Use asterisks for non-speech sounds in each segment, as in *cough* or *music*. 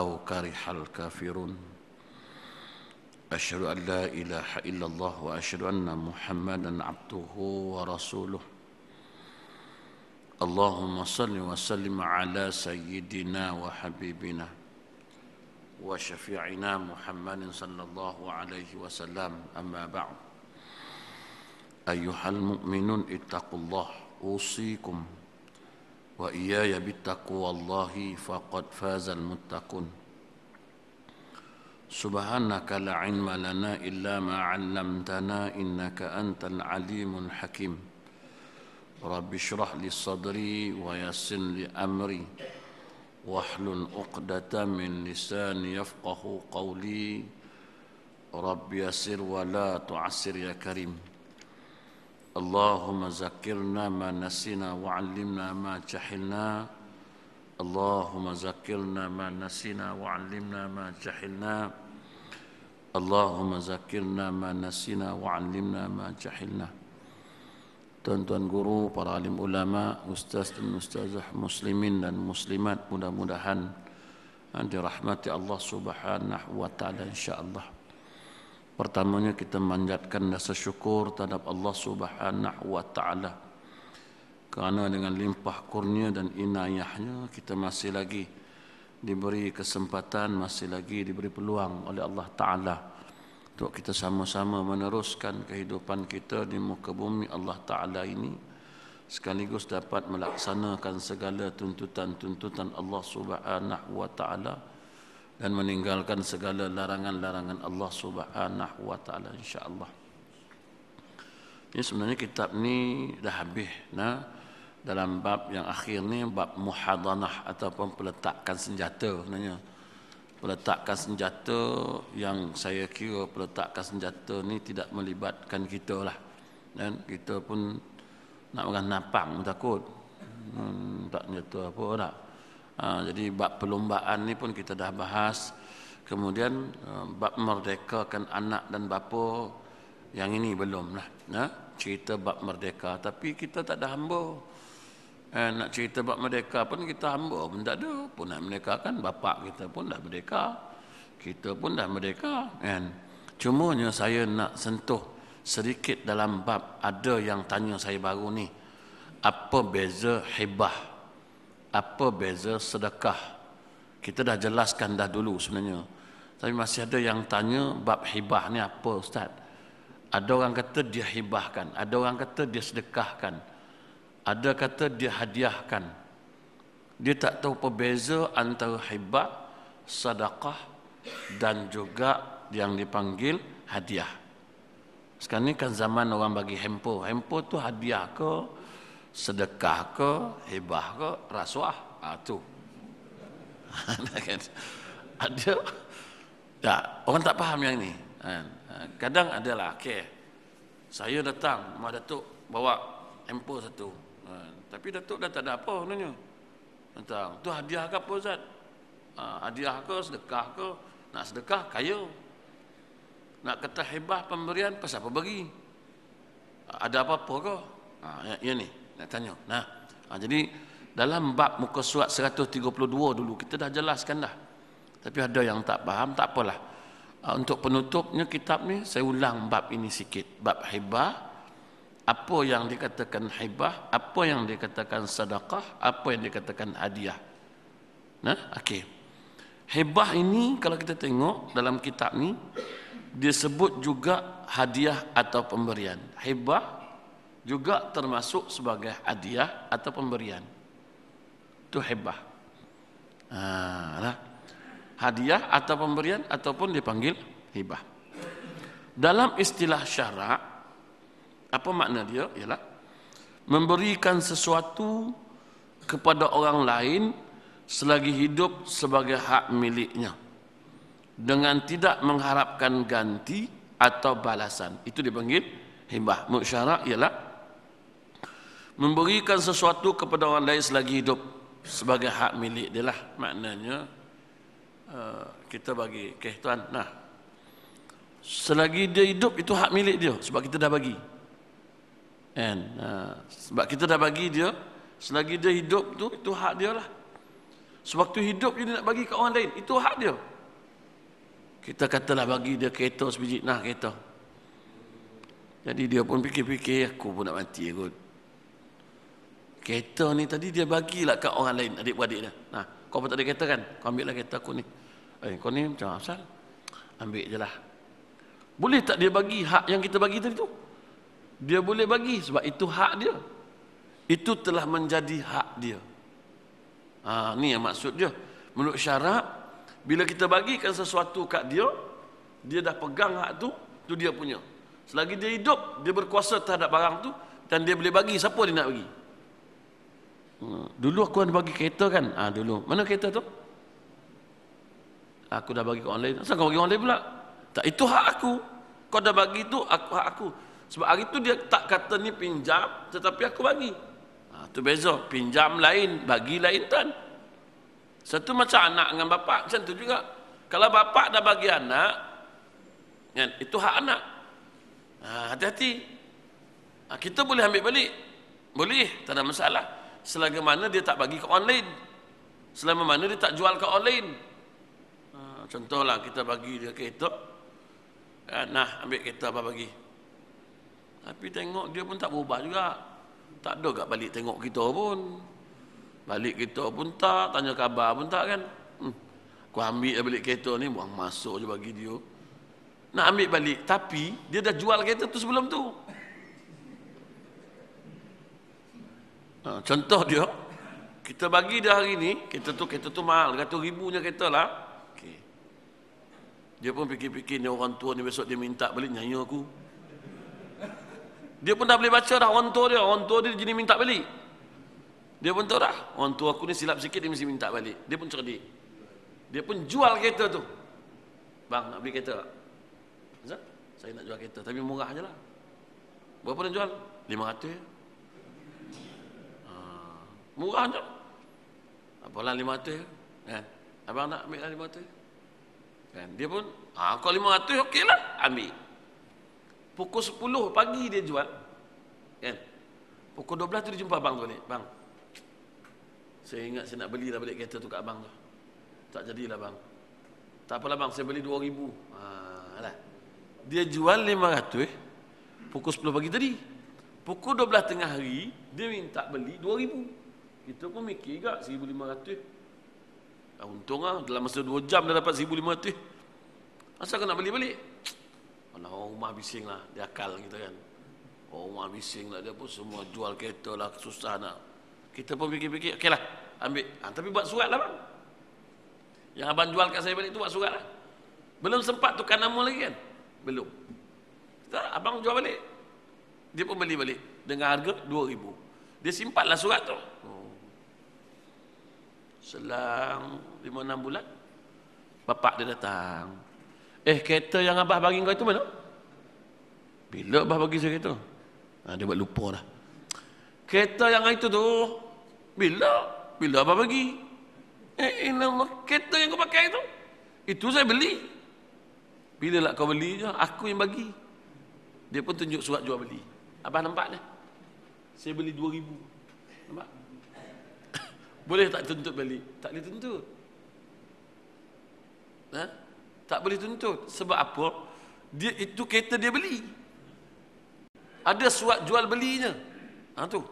أو كره الكافرون أشهد أن لا إله إلا الله وأشهد أن محمدا عبده ورسوله اللهم صل وسلم على سيدنا وحبيبنا وشفيعنا محمد صلى الله عليه وسلم أما بعد أيها المؤمنون اتقوا الله أوصيكم وإياي بالتقوى الله فقد فاز المتقون سبحانك لا علم لنا إلا ما علمتنا إنك أنت العليم الحكيم رب اشرح لي صدري ويسن لي أمري واحلل عقدة من لساني يفقه قولي رب يسر ولا تعسر يا كريم اللهم ذكرنا ما نسينا وعلمنا ما جهلنا اللهم ذكرنا ما نسينا وعلمنا ما جهلنا اللهم ذكرنا ما نسينا وعلمنا ما جهلنا Tuan-tuan guru, para alim ulama, ustaz dan ustazah muslimin dan muslimat mudah-mudahan ah, dirahmati Allah Subhanahu wa taala insyaallah. Pertamanya kita manjatkan rasa syukur terhadap Allah Subhanahu wa taala. Kerana dengan limpah kurnia dan inayahnya kita masih lagi diberi kesempatan, masih lagi diberi peluang oleh Allah Taala untuk kita sama-sama meneruskan kehidupan kita di muka bumi Allah Taala ini sekaligus dapat melaksanakan segala tuntutan-tuntutan Allah Subhanahu wa taala dan meninggalkan segala larangan-larangan Allah Subhanahu wa taala insyaallah. Ini sebenarnya kitab ni dah habis nah dalam bab yang akhir ni bab muhadanah ataupun peletakkan senjata sebenarnya. Peletakkan senjata yang saya kira peletakkan senjata ni tidak melibatkan kita lah. Dan kita pun nak makan napang takut. Hmm, tak nyata apa orang. Lah. Ha, jadi bab perlombaan ni pun kita dah bahas kemudian ha, bab merdekakan anak dan bapa yang ini belum lah ya? cerita bab merdeka tapi kita tak ada hamba eh, nak cerita bab merdeka pun kita hamba pun tak ada pun nak merdeka kan bapak kita pun dah merdeka kita pun dah merdeka kan cumanya saya nak sentuh sedikit dalam bab ada yang tanya saya baru ni apa beza hibah apa beza sedekah kita dah jelaskan dah dulu sebenarnya tapi masih ada yang tanya bab hibah ni apa ustaz ada orang kata dia hibahkan ada orang kata dia sedekahkan ada kata dia hadiahkan dia tak tahu apa perbeza antara hibah sedekah dan juga yang dipanggil hadiah sekarang ni kan zaman orang bagi hempo hempo tu hadiah ke sedekah ke hebah ke rasuah ha, *laughs* ada tak orang tak faham yang ni ha, ha, kadang adalah ke okay, saya datang mak datuk bawa empo satu ha, tapi datuk dah tak ada apa sebenarnya tentang tu hadiah ke apa zat hadiah ke sedekah ke nak sedekah kaya nak kata hebah pemberian pasal apa bagi ada apa-apa ke ha, yang, yang ni nak tanya nah ha, jadi dalam bab muka surat 132 dulu kita dah jelaskan dah tapi ada yang tak faham tak apalah ha, untuk penutupnya kitab ni saya ulang bab ini sikit bab hibah apa yang dikatakan hibah apa yang dikatakan sedekah apa yang dikatakan hadiah nah okey hibah ini kalau kita tengok dalam kitab ni disebut juga hadiah atau pemberian hibah juga termasuk sebagai hadiah atau pemberian itu hebah nah, lah. hadiah atau pemberian ataupun dipanggil hibah dalam istilah syara apa makna dia ialah memberikan sesuatu kepada orang lain selagi hidup sebagai hak miliknya dengan tidak mengharapkan ganti atau balasan itu dipanggil hibah musyara ialah memberikan sesuatu kepada orang lain selagi hidup sebagai hak milik dia lah maknanya eh, kita bagi okay, tuan nah selagi dia hidup itu hak milik dia sebab kita dah bagi and uh, sebab kita dah bagi dia selagi dia hidup tu itu hak dia lah sewaktu hidup dia nak bagi kat orang lain itu hak dia kita katalah bagi dia kereta sebiji nah kereta jadi dia pun fikir-fikir aku pun nak mati kot ya, kereta ni tadi dia bagi lah kat orang lain adik-beradik dia nah, kau pun tak ada kereta kan kau ambil lah kereta aku ni eh kau ni macam asal ambil je lah boleh tak dia bagi hak yang kita bagi tadi tu dia boleh bagi sebab itu hak dia itu telah menjadi hak dia ha, ni yang maksud dia menurut syarak bila kita bagikan sesuatu kat dia dia dah pegang hak tu tu dia punya selagi dia hidup dia berkuasa terhadap barang tu dan dia boleh bagi siapa dia nak bagi Dulu aku ada bagi kereta kan? Ah ha, dulu. Mana kereta tu? Aku dah bagi kau online. Kenapa kau bagi online lain pula? Tak itu hak aku. Kau dah bagi tu aku hak aku. Sebab hari tu dia tak kata ni pinjam tetapi aku bagi. Ha, tu beza. Pinjam lain, bagi lain tuan. Satu macam anak dengan bapa, macam tu juga. Kalau bapa dah bagi anak, kan, itu hak anak. Ha, hati-hati. Ha, kita boleh ambil balik. Boleh, tak ada masalah selagi mana dia tak bagi ke online selama mana dia tak jual ke online ha, contohlah kita bagi dia kereta ha, nah ambil kereta apa bagi tapi tengok dia pun tak berubah juga tak ada kat balik tengok kita pun balik kita pun tak tanya khabar pun tak kan hmm. aku ambil balik kereta ni buang masuk je bagi dia nak ambil balik tapi dia dah jual kereta tu sebelum tu Ha, contoh dia, kita bagi dah hari ni, kereta tu kereta tu mahal, ratus ribunya kereta lah. Okay. Dia pun fikir-fikir ni orang tua ni besok dia minta balik nyanyi aku. Dia pun dah boleh baca dah orang tua dia, orang tua dia jadi minta balik. Dia pun tahu dah, orang tua aku ni silap sikit dia mesti minta balik. Dia pun cerdik. Dia pun jual kereta tu. Bang, nak beli kereta tak? Saya nak jual kereta, tapi murah je lah. Berapa nak jual? 500 ya? Murah tu. Apalah lima ratus. eh, Abang nak ambil lah lima ratus. eh, Dia pun, ah, ha, kalau lima ratus okey lah ambil. Pukul sepuluh pagi dia jual. eh, Pukul dua belas tu dia jumpa abang tu ni. Bang. Saya ingat saya nak beli lah balik kereta tu kat abang tu. Tak jadilah bang. Tak apalah bang, saya beli dua ribu. Ha, lah. Dia jual lima ratus. Pukul sepuluh pagi tadi. Pukul dua belas tengah hari, dia minta beli dua ribu. Kita pun mikir juga 1500. Nah, untung lah dalam masa 2 jam dah dapat 1500. Asal kau nak beli balik? *tsk* Alah orang rumah bising lah. Dia akal kita kan. Orang rumah bising lah. Dia pun semua jual kereta lah. Susah nak. Kita pun fikir-fikir. Okey lah. Ambil. Ha, tapi buat surat lah bang. Yang abang jual kat saya balik tu buat surat lah. Belum sempat tukar nama lagi kan? Belum. Tak, abang jual balik. Dia pun beli balik. Dengan harga RM2,000. Dia simpanlah surat tu. Oh, Selang 5-6 bulan Bapak dia datang Eh kereta yang Abah bagi kau itu mana? Bila Abah bagi saya kereta? Ha, dia buat lupa lah. Kereta yang itu tu Bila? Bila Abah bagi? Eh inilah kereta yang kau pakai itu Itu saya beli Bila lah kau beli je Aku yang bagi Dia pun tunjuk surat jual beli Abah nampak dah Saya beli 2000 Nampak? Boleh tak tuntut balik? Tak boleh tuntut. Ha? Tak boleh tuntut. Sebab apa? Dia itu kereta dia beli. Ada surat jual belinya. Ha tu.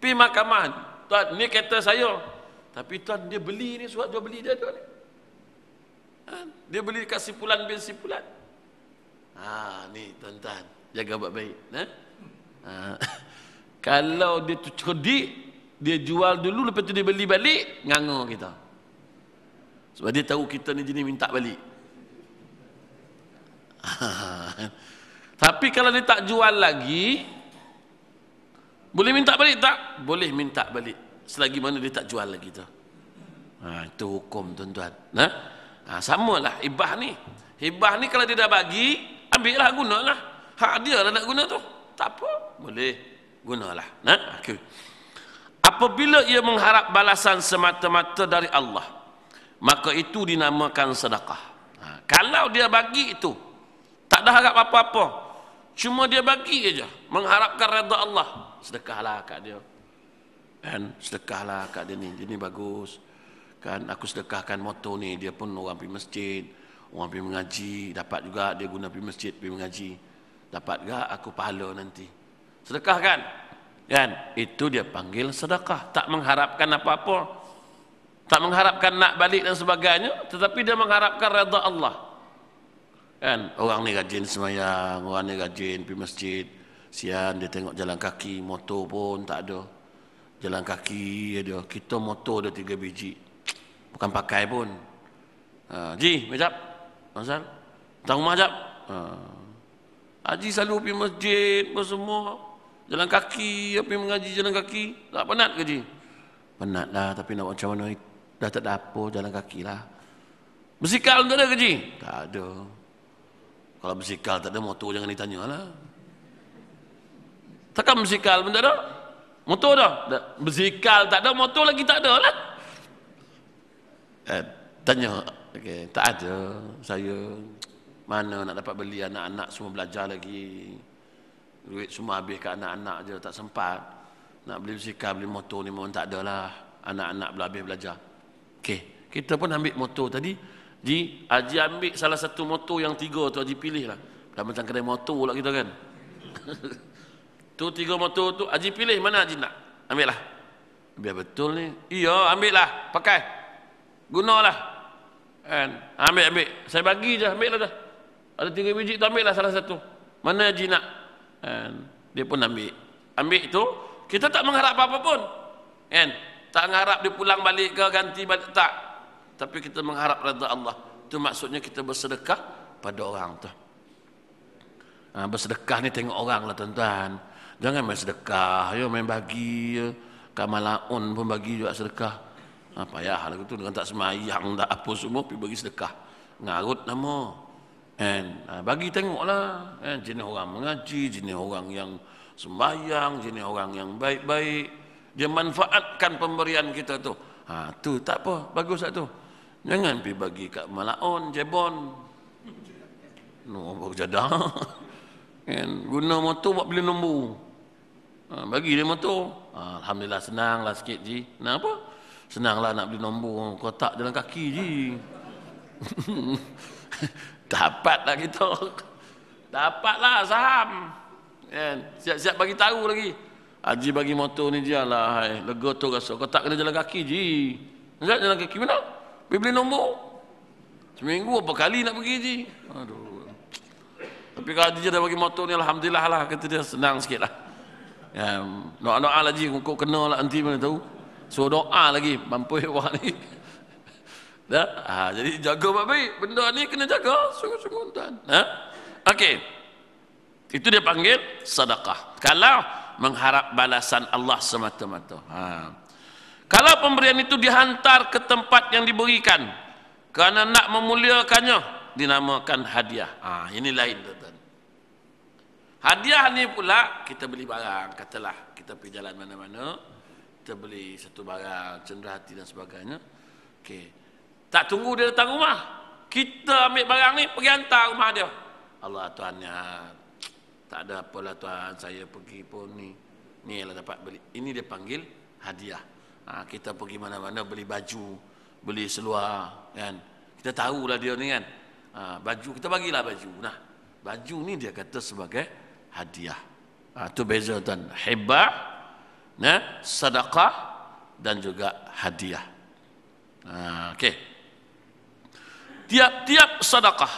Pi mahkamah. Tuan, ni kereta saya. Tapi tuan dia beli ni surat jual beli dia tu. Ha? Dia beli dekat sipulan bin sipulan. Ha ni tuan-tuan, jaga baik-baik, ha? ha. *laughs* Kalau dia tu cerdik, dia jual dulu lepas tu dia beli balik nganga kita sebab dia tahu kita ni jenis minta balik *laughs* tapi kalau dia tak jual lagi boleh minta balik tak? boleh minta balik selagi mana dia tak jual lagi tu ha, itu hukum tuan-tuan ha? ha, samalah ibah ni Hibah ni kalau dia dah bagi ambillah gunalah hak dia lah nak guna tu tak apa boleh gunalah nah ha? ha? okey apabila ia mengharap balasan semata-mata dari Allah maka itu dinamakan sedekah ha, kalau dia bagi itu tak ada harap apa-apa cuma dia bagi saja mengharapkan redha Allah sedekahlah kat dia kan sedekahlah kat dia ni dia ni bagus kan aku sedekahkan motor ni dia pun orang pergi masjid orang pergi mengaji dapat juga dia guna pergi masjid pergi mengaji dapat juga aku pahala nanti sedekahkan Kan? Itu dia panggil sedekah. Tak mengharapkan apa-apa. Tak mengharapkan nak balik dan sebagainya. Tetapi dia mengharapkan redha Allah. Kan? Orang ni rajin semayang. Orang ni rajin pergi masjid. Sian dia tengok jalan kaki. Motor pun tak ada. Jalan kaki dia. Kita motor dia tiga biji. Bukan pakai pun. Uh, ha, Ji, macam? Masal? Tahu majap sekejap. Uh, Haji selalu pergi masjid semua. Jalan kaki, apa yang mengaji jalan kaki? Tak penat ke Ji? Penat lah, tapi nak macam mana? Dah tak ada apa, jalan kaki lah. Bersikal tak ada ke Ji? Tak ada. Kalau bersikal tak ada, motor jangan ditanya lah. Takkan bersikal pun tak ada? Motor dah? bersikal tak ada, motor lagi tak ada lah. Eh, tanya, okay. tak ada saya. Mana nak dapat beli anak-anak semua belajar Lagi duit semua habis ke anak-anak je tak sempat nak beli sikap beli motor ni memang tak adalah anak-anak belah habis belajar okey kita pun ambil motor tadi di Haji ah, ambil salah satu motor yang tiga tu Haji ah, pilih lah dah macam kedai motor pula kita kan *laughs* tu tiga motor tu Haji ah, pilih mana Haji nak ambil lah biar betul ni iya ambil lah pakai gunalah kan ambil ambil saya bagi je ambil lah dah ada tiga biji tu ambil lah salah satu mana Haji nak And dia pun ambil ambil itu kita tak mengharap apa-apa pun and tak mengharap dia pulang balik ke ganti balik, tak tapi kita mengharap rada Allah itu maksudnya kita bersedekah pada orang tu ha, bersedekah ni tengok orang lah tuan-tuan jangan main sedekah yo main bagi yo. Ya. kamalaun pun bagi juga sedekah apa ha, ya hal itu dengan tak semayang tak apa semua pergi bagi sedekah ngarut nama Kan? bagi tengoklah kan? jenis orang mengaji, jenis orang yang sembahyang, jenis orang yang baik-baik. Dia manfaatkan pemberian kita tu. Ha, tu tak apa, bagus tak tu. Jangan pergi bagi kat Malaon, Jebon. No, baru jadah. *laughs* Kan? Guna motor buat beli nombor. Ha, bagi dia motor. Ha, Alhamdulillah senang lah sikit je. Nak apa? Senanglah nak beli nombor kotak dalam kaki ji. *laughs* dapatlah kita dapatlah saham kan? siap-siap bagi tahu lagi Haji bagi motor ni dia lah hai. lega tu rasa kau tak kena jalan kaki ji nak jalan kaki mana pergi beli nombor seminggu apa kali nak pergi ji aduh tapi kalau dia dah bagi motor ni alhamdulillah lah kata dia senang sikit lah um, doa-doa lah ji kau kena lah nanti mana tahu so doa lagi mampu ya *laughs* ni Ya? Ha, jadi jaga baik-baik. Benda ni kena jaga sungguh-sungguh tuan. Ha? Okey. Itu dia panggil sedekah. Kalau mengharap balasan Allah semata-mata. Ha. Kalau pemberian itu dihantar ke tempat yang diberikan kerana nak memuliakannya dinamakan hadiah. Ha, ini lain tuan. Hadiah ni pula kita beli barang, katalah kita pergi jalan mana-mana, kita beli satu barang, cendera hati dan sebagainya. Okey. Tak tunggu dia datang rumah. Kita ambil barang ni pergi hantar rumah dia. Allah Tuhan ya. Tak ada apalah Tuhan saya pergi pun ni. Ni lah dapat beli. Ini dia panggil hadiah. Ha, kita pergi mana-mana beli baju. Beli seluar kan. Kita tahu lah dia ni kan. Ha, baju kita bagilah baju. Nah baju ni dia kata sebagai hadiah. Ha, tu beza tuan. Hibah. Nah, sedekah dan juga hadiah. Ah, ha, okay tiap-tiap sedekah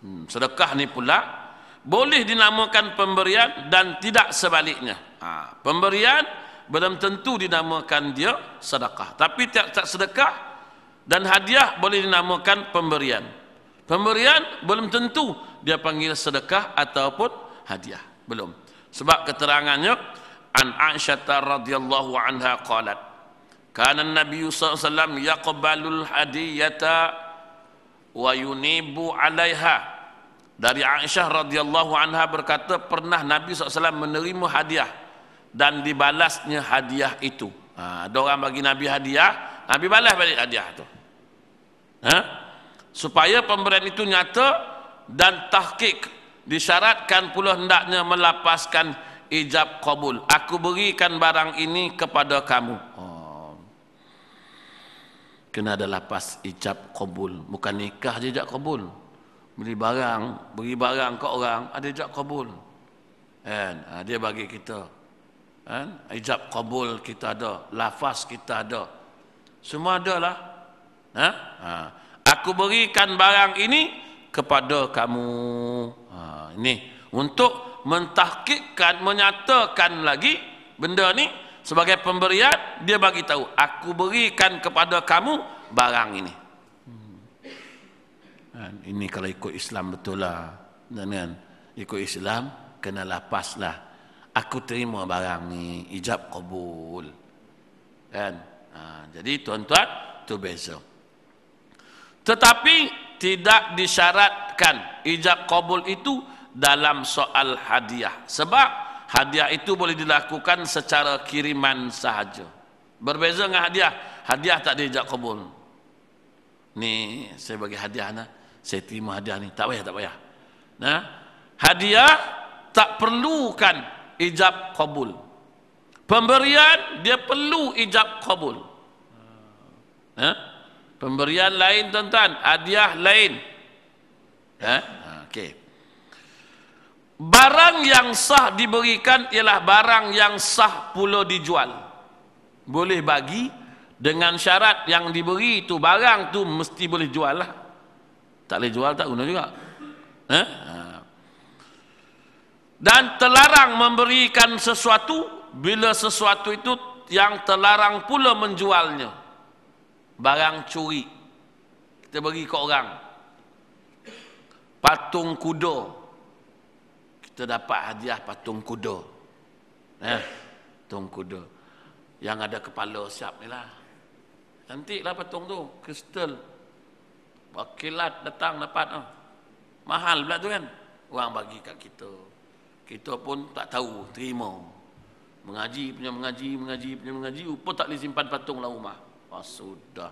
hmm, sedekah ni pula boleh dinamakan pemberian dan tidak sebaliknya ha, pemberian belum tentu dinamakan dia sedekah tapi tiap-tiap sedekah dan hadiah boleh dinamakan pemberian pemberian belum tentu dia panggil sedekah ataupun hadiah belum sebab keterangannya an aisyah radhiyallahu anha qalat kana an nabiy sallallahu alaihi wasallam yaqbalul hadiyata wa yunibu alaiha dari Aisyah radhiyallahu anha berkata pernah Nabi SAW menerima hadiah dan dibalasnya hadiah itu ha, ada orang bagi Nabi hadiah Nabi balas balik hadiah itu ha? supaya pemberian itu nyata dan tahkik disyaratkan pula hendaknya melapaskan ijab qabul aku berikan barang ini kepada kamu ha, kena ada lapas ijab kabul bukan nikah je ijab kabul beli barang beri barang ke orang ada ijab kabul kan ha, dia bagi kita kan ha, ijab kabul kita ada lafaz kita ada semua ada lah ha? ha. aku berikan barang ini kepada kamu ha, ini untuk mentahkikkan menyatakan lagi benda ni sebagai pemberian dia bagi tahu aku berikan kepada kamu barang ini hmm. Kan? ini kalau ikut Islam betul lah dan kan? ikut Islam kena lapas lah aku terima barang ni ijab kabul kan ha, jadi tuan-tuan tu beza tetapi tidak disyaratkan ijab kabul itu dalam soal hadiah sebab hadiah itu boleh dilakukan secara kiriman sahaja. Berbeza dengan hadiah. Hadiah tak diajak kabul. Ni saya bagi hadiah nak. Saya terima hadiah ni. Tak payah, tak payah. Nah, hadiah tak perlukan ijab kabul. Pemberian dia perlu ijab kabul. Nah, Pemberian lain tuan-tuan, hadiah lain. Ha? Okey. Barang yang sah diberikan ialah barang yang sah pula dijual. Boleh bagi dengan syarat yang diberi itu barang tu mesti boleh jual lah. Tak boleh jual tak guna juga. Eh? Ha. Dan terlarang memberikan sesuatu bila sesuatu itu yang terlarang pula menjualnya. Barang curi. Kita bagi ke orang. Patung kuda terdapat hadiah patung kuda. Eh, patung kuda. Yang ada kepala siap ni lah. Cantiklah patung tu. Kristal. Wakilat datang dapat. Oh. Mahal pula tu kan. Orang bagi kat kita. Kita pun tak tahu. Terima. Mengaji punya mengaji, mengaji punya mengaji. upah tak boleh simpan patung lah rumah. Oh, sudah.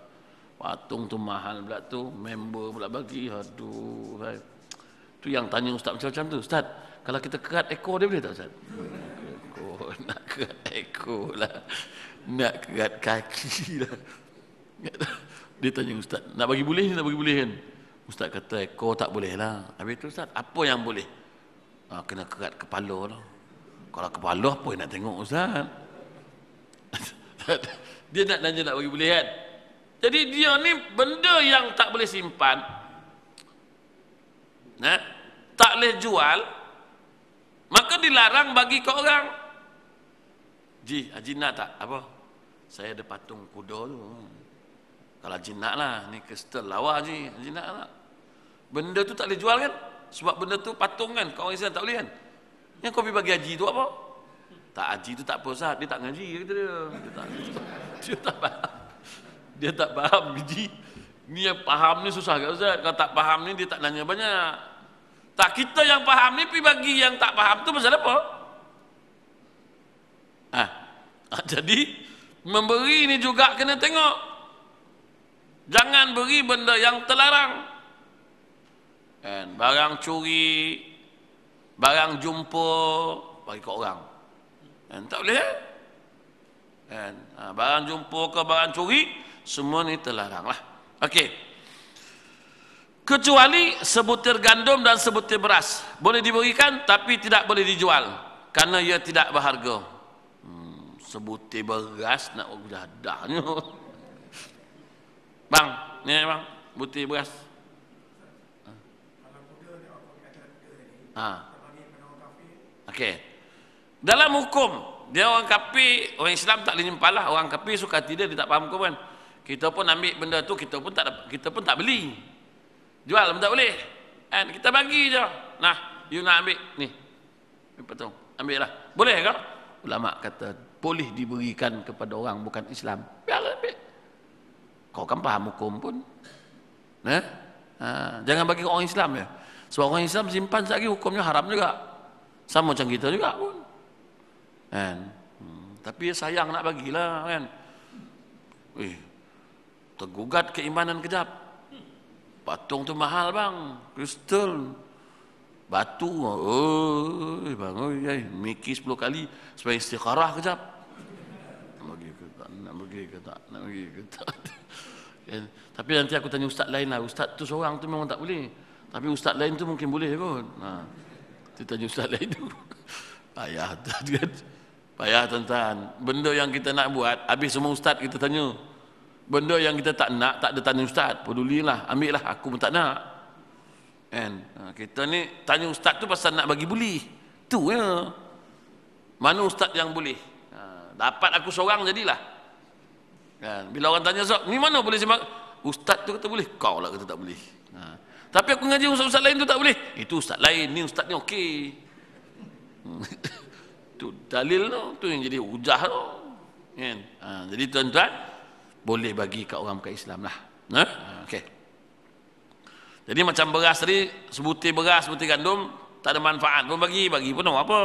Patung tu mahal pula tu. Member pula bagi. Aduh. Hai. Tu yang tanya ustaz macam-macam tu. Ustaz, kalau kita kerat ekor dia boleh tak Ustaz? Ekor, *laughs* nak kerat ekor lah. Nak kerat kaki lah. *laughs* Dia tanya Ustaz, nak bagi boleh ni, nak bagi boleh kan? Ustaz kata ekor tak boleh lah. Habis tu Ustaz, apa yang boleh? Ha, kena kerat kepala lah. Kalau kepala apa yang nak tengok Ustaz? *laughs* dia nak tanya nak bagi boleh kan? Jadi dia ni benda yang tak boleh simpan. Nah, tak boleh jual, pun dilarang bagi kau orang. Ji, Haji ah, nak tak? Apa? Saya ada patung kuda tu. Hmm. Kalau Haji nak lah. Ni kristal lawa Haji. Haji nak tak? Benda tu tak boleh jual kan? Sebab benda tu patung kan? Kau orang Islam tak boleh kan? Yang kau pergi bagi Haji tu apa? Tak Haji tu tak apa Dia tak ngaji. dia. Dia tak, *laughs* dia tak faham. Dia tak faham. Ji. Ni yang faham ni susah kat Ustaz. Kalau tak faham ni dia tak nanya banyak. Tak kita yang faham mimpi bagi yang tak faham tu pasal apa? Ah. *laughs* ah jadi memberi ni juga kena tengok. Jangan beri benda yang terlarang. Kan? Barang curi, barang jumpa bagi kat orang. Kan? Tak boleh. Eh? Kan? Ah, barang jumpa ke barang curi semua ni terlarang lah. Okey kecuali sebutir gandum dan sebutir beras boleh diberikan tapi tidak boleh dijual karena ia tidak berharga hmm, sebutir beras nak aku dadah *laughs* bang ni ya, bang butir beras ha. Okay. dalam hukum dia orang kapi orang Islam tak boleh nyempalah orang kapi suka tidak dia tak faham hukum kan kita pun ambil benda tu kita pun tak kita pun tak beli jual pun lah, tak boleh kan kita bagi je nah you nak ambil ni patung ambil lah boleh ke ulama kata boleh diberikan kepada orang bukan Islam biar lah ambil kau kan faham hukum pun nah ha, jangan bagi orang Islam ya sebab orang Islam simpan lagi hukumnya haram juga sama macam kita juga pun kan hmm, tapi sayang nak bagilah kan Wih, eh, tergugat keimanan kejap Patung tu mahal bang. Kristal. Batu. Oh, bang. Oh, ya. Mikir 10 kali. Supaya istiqarah kejap. Nak pergi ke tak? Nak pergi ke tak? Nak pergi ke tak? *laughs* Kan? Tapi nanti aku tanya ustaz lain lah. Ustaz tu seorang tu memang tak boleh. Tapi ustaz lain tu mungkin boleh kot. Ha. kita tanya ustaz lain tu. *laughs* Payah *laughs* tuan-tuan. Payah tuan-tuan. Benda yang kita nak buat, habis semua ustaz kita tanya benda yang kita tak nak tak ada tanya ustaz pedulilah ambillah aku pun tak nak kan ha, kita ni tanya ustaz tu pasal nak bagi buli tu ya mana ustaz yang boleh ha, dapat aku seorang jadilah kan bila orang tanya ustaz ni mana boleh simak ustaz tu kata boleh kau lah kata tak boleh ha. tapi aku ngaji ustaz-ustaz lain tu tak boleh itu ustaz lain ni ustaz ni okey hmm. *laughs* tu dalil tu tu yang jadi hujah tu kan ha. jadi tuan-tuan boleh bagi ke orang bukan Islam lah. Nah, ha? ha, okay. Jadi macam beras tadi, sebutir beras, sebutir gandum, tak ada manfaat pun bagi, bagi pun apa.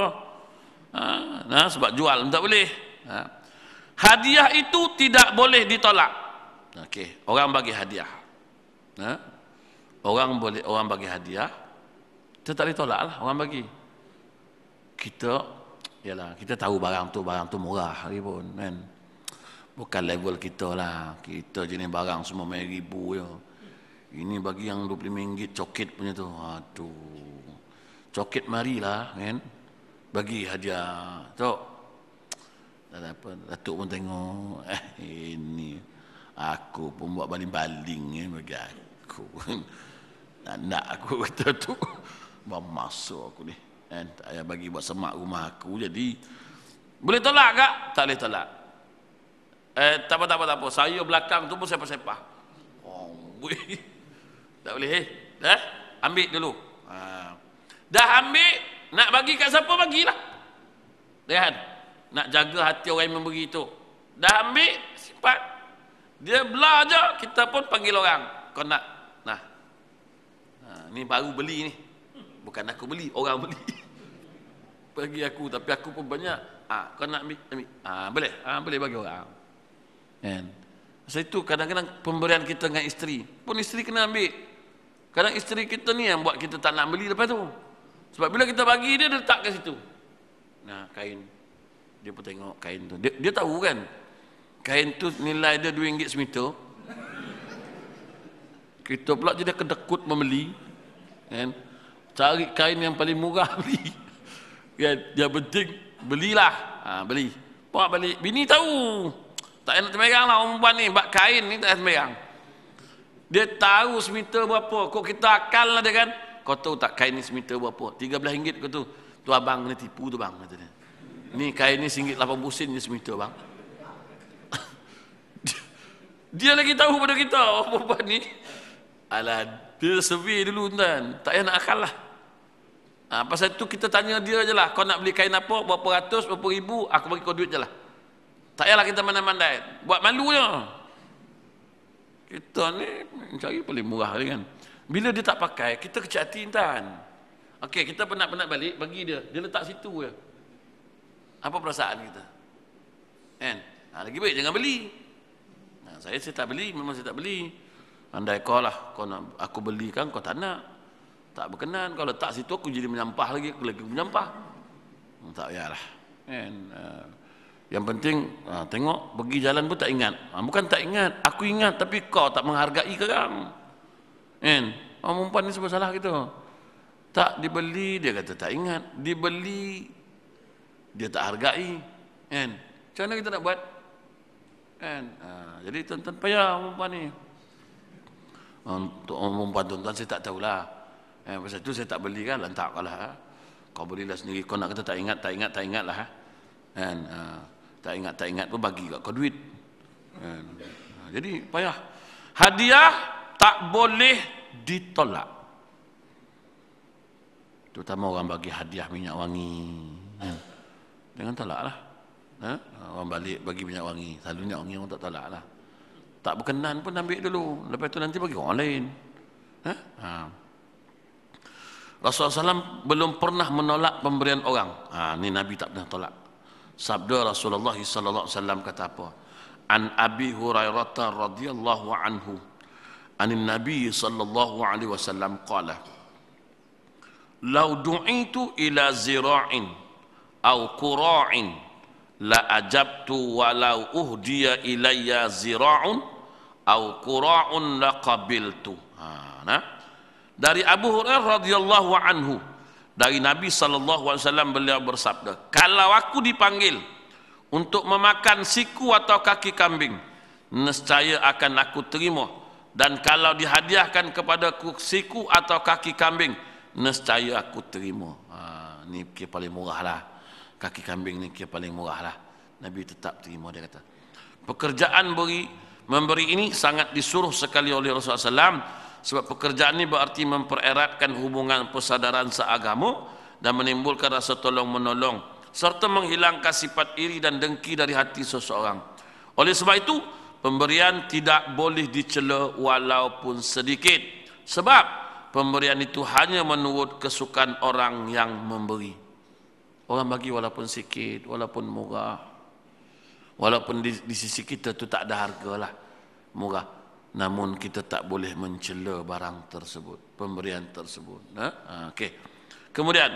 Nah, ha, sebab jual pun tak boleh. Hadiah itu tidak boleh ditolak. Okey, orang bagi hadiah. Nah, orang boleh orang bagi hadiah, kita tak boleh tolak lah orang bagi. Kita, ialah kita tahu barang tu, barang tu murah lagi pun. Kan? Bukan level kita lah. Kita jenis barang semua main ribu je. Ini bagi yang RM25 coket punya tu. Aduh. Coket marilah kan. Bagi hadiah. Tok. apa. Datuk pun tengok. Eh, ini. Aku pun buat baling-baling eh, bagi aku. Nak, nak aku kata tu. Bawa masuk aku ni. Eh, tak payah bagi buat semak rumah aku. Jadi. Boleh tolak tak? Tak boleh tolak. Eh, tak apa, tak apa, tak apa. Saya belakang tu pun sepah-sepah. Oh, tak boleh, eh. Dah, eh? ambil dulu. Ha. Dah ambil, nak bagi kat siapa, bagilah. Lihat, kan? nak jaga hati orang yang memberi tu. Dah ambil, simpan. Dia belah je, kita pun panggil orang. Kau nak, nah. Ha, ni baru beli ni. Bukan aku beli, orang beli. Pergi aku, tapi aku pun banyak. ha, kau nak ambil, ambil. Ha, boleh, ha, boleh bagi orang. Kan? Sebab itu kadang-kadang pemberian kita dengan isteri pun isteri kena ambil. Kadang isteri kita ni yang buat kita tak nak beli lepas tu. Sebab bila kita bagi dia, dia letak ke situ. Nah, kain. Dia pun tengok kain tu. Dia, dia tahu kan? Kain tu nilai dia RM2 semeter. Kita pula jadi kedekut membeli. Kan? Cari kain yang paling murah *laughs* beli. Kan? Yang penting belilah. Ha, beli. Pak balik. Bini tahu. Tak enak terbayang lah orang perempuan ni. Bak kain ni tak enak terbayang. Dia tahu semeter berapa. Kau kita akal lah dia kan. Kau tahu tak kain ni semeter berapa? Tiga belah ringgit kau tu. Tu abang ni tipu tu bang. Kata dia. Ni kain ni singgit lapan pusin ni semeter bang. *laughs* dia, lagi tahu pada kita orang perempuan ni. Alah dia survey dulu tuan. Tak enak nak akal lah. Ha, pasal tu kita tanya dia je lah. Kau nak beli kain apa? Berapa ratus? Berapa ribu? Aku bagi kau duit je lah. Tak payahlah kita mandai-mandai. Buat malu je. Kita ni cari paling murah je kan. Bila dia tak pakai, kita kecil hati intan. Okey, kita penat-penat balik, bagi dia. Dia letak situ je. Apa perasaan kita? Kan? Ha, lagi baik, jangan beli. Ha, saya, saya tak beli, memang saya tak beli. Andai kau lah, kau nak, aku belikan, kau tak nak. Tak berkenan. Kalau letak situ, aku jadi menyampah lagi. Aku lagi menyampah. Hmm, tak payahlah. Kan? Uh, yang penting ha, tengok pergi jalan pun tak ingat. Ha, bukan tak ingat, aku ingat tapi kau tak menghargai kerang. Kan? Orang perempuan ni sebab salah gitu. Tak dibeli dia kata tak ingat, dibeli dia tak hargai. Kan? Macam mana kita nak buat? Kan? Ha, jadi tuan-tuan payah orang perempuan ni. Untuk orang perempuan tuan-tuan saya tak tahulah. Eh, pasal itu saya tak beli kan, lantak kau lah. Kau belilah sendiri, kau nak kata tak ingat, tak ingat, tak ingat lah. Kan? Ha. Tak ingat tak ingat pun bagi kat kau duit. Kan? Ha, jadi payah. Hadiah tak boleh ditolak. Terutama orang bagi hadiah minyak wangi. Ha. Jangan tolak lah. Ha? Orang balik bagi minyak wangi. Selalu minyak wangi orang tak tolak lah. Tak berkenan pun ambil dulu. Lepas tu nanti bagi orang lain. Ha? Rasulullah SAW belum pernah menolak pemberian orang. Ha, ni Nabi tak pernah tolak. Sabda Rasulullah sallallahu alaihi wasallam kata apa? An Abi Hurairah radhiyallahu anhu anin Nabi sallallahu alaihi wasallam qala Lau du'itu ila zira'in aw qura'in la ajabtu walau uhdiya ilayya zira'un aw qura'un la qabiltu. Ha, nah. Dari Abu Hurairah radhiyallahu anhu dari Nabi SAW beliau bersabda kalau aku dipanggil untuk memakan siku atau kaki kambing nescaya akan aku terima dan kalau dihadiahkan kepada aku siku atau kaki kambing nescaya aku terima ha, ni kira paling murah lah kaki kambing ni kira paling murah lah Nabi tetap terima dia kata pekerjaan beri memberi ini sangat disuruh sekali oleh Rasulullah SAW sebab pekerjaan ini bermerti mempereratkan hubungan persaudaraan seagama dan menimbulkan rasa tolong menolong serta menghilangkan sifat iri dan dengki dari hati seseorang. Oleh sebab itu, pemberian tidak boleh dicela walaupun sedikit sebab pemberian itu hanya menurut kesukaan orang yang memberi. Orang bagi walaupun sikit, walaupun murah. Walaupun di, di sisi kita tu tak ada hargalah. Murah namun kita tak boleh mencela barang tersebut pemberian tersebut ha? ha? okey kemudian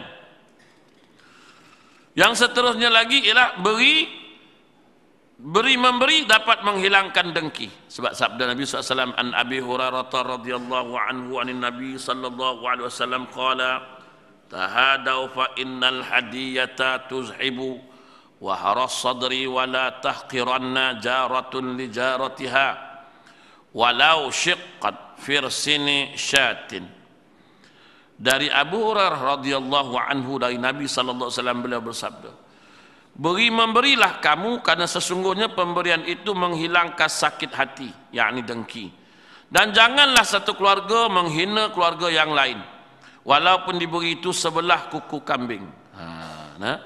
yang seterusnya lagi ialah beri beri memberi dapat menghilangkan dengki sebab sabda Nabi SAW an Abi Hurairah radhiyallahu anhu an Nabi sallallahu alaihi wasallam qala tahadau fa innal hadiyata tuzhibu wa haras sadri wa la tahqiranna jaratun li jaratiha walau syiqqat firsini syatin dari Abu Hurairah radhiyallahu anhu dari Nabi sallallahu alaihi wasallam beliau bersabda beri memberilah kamu karena sesungguhnya pemberian itu menghilangkan sakit hati yakni dengki dan janganlah satu keluarga menghina keluarga yang lain walaupun diberi itu sebelah kuku kambing ha nah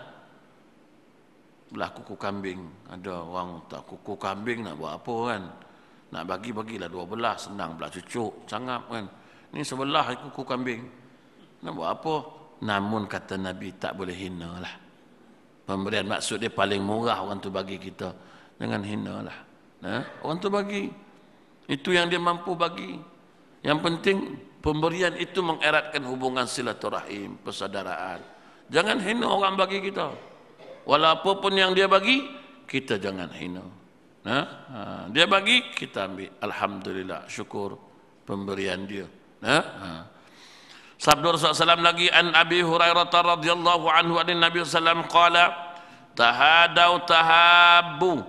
belah kuku kambing ada orang tak kuku kambing nak buat apa kan nak bagi, bagilah dua belah. Senang pula cucuk. Sangat kan. Ini sebelah kuku kambing. Nak buat apa? Namun kata Nabi tak boleh hina lah. Pemberian maksud dia paling murah orang tu bagi kita. Jangan hina lah. Ha? Orang tu bagi. Itu yang dia mampu bagi. Yang penting pemberian itu mengeratkan hubungan silaturahim, persaudaraan. Jangan hina orang bagi kita. Walaupun yang dia bagi, kita jangan hina. Ha? Ha. Dia bagi, kita ambil. Alhamdulillah, syukur pemberian dia. Ha? Ha. Sabda Rasulullah SAW lagi, An Abi Hurairah radhiyallahu anhu an Nabi SAW kala, tahadau tahabu.